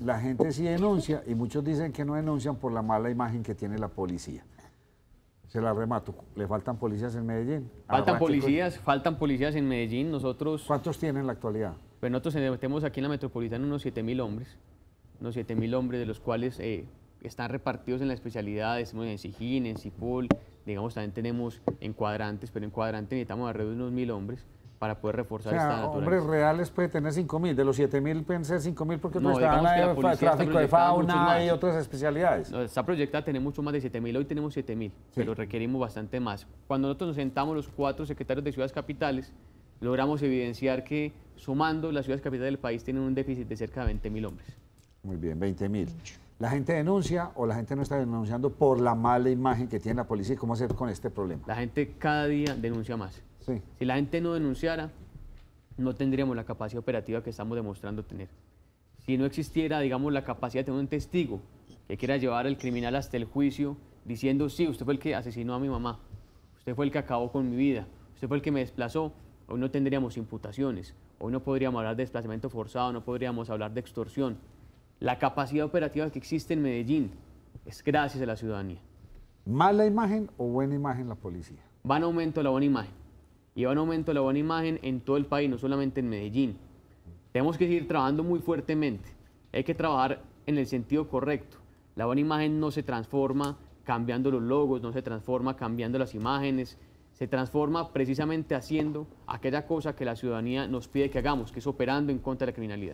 la gente sí denuncia y muchos dicen que no denuncian por la mala imagen que tiene la policía. Se la remato, le faltan policías en Medellín. Faltan policías, faltan policías en Medellín, nosotros... ¿Cuántos tienen en la actualidad? Pues nosotros tenemos aquí en la metropolitana unos 7.000 hombres, unos 7.000 hombres de los cuales eh, están repartidos en las especialidades, en Sijín, en Sipul, digamos, también tenemos en cuadrantes, pero en cuadrantes necesitamos alrededor de unos mil hombres para poder reforzar hombres reales puede tener 5 mil, de los 7 mil pensé 5 mil porque no, pues estaban ahí tráfico de fauna y otras especialidades. está esta proyectada tenemos mucho más de 7 mil, hoy tenemos 7 mil, pero requerimos bastante más. Cuando nosotros nos sentamos los cuatro secretarios de ciudades capitales, logramos evidenciar que sumando las ciudades capitales del país tienen un déficit de cerca de 20 mil hombres. Muy bien, 20 mil. La gente denuncia o la gente no está denunciando por la mala imagen que tiene la policía cómo hacer con este problema. La gente cada día denuncia más. Si la gente no denunciara, no tendríamos la capacidad operativa que estamos demostrando tener. Si no existiera, digamos, la capacidad de tener un testigo que quiera llevar al criminal hasta el juicio diciendo, sí, usted fue el que asesinó a mi mamá, usted fue el que acabó con mi vida, usted fue el que me desplazó, hoy no tendríamos imputaciones, hoy no podríamos hablar de desplazamiento forzado, no podríamos hablar de extorsión. La capacidad operativa que existe en Medellín es gracias a la ciudadanía. ¿Mala imagen o buena imagen la policía? Van en aumento la buena imagen y va en aumento la buena imagen en todo el país, no solamente en Medellín. Tenemos que seguir trabajando muy fuertemente. Hay que trabajar en el sentido correcto. La buena imagen no se transforma cambiando los logos, no se transforma cambiando las imágenes, se transforma precisamente haciendo aquella cosa que la ciudadanía nos pide que hagamos, que es operando en contra de la criminalidad.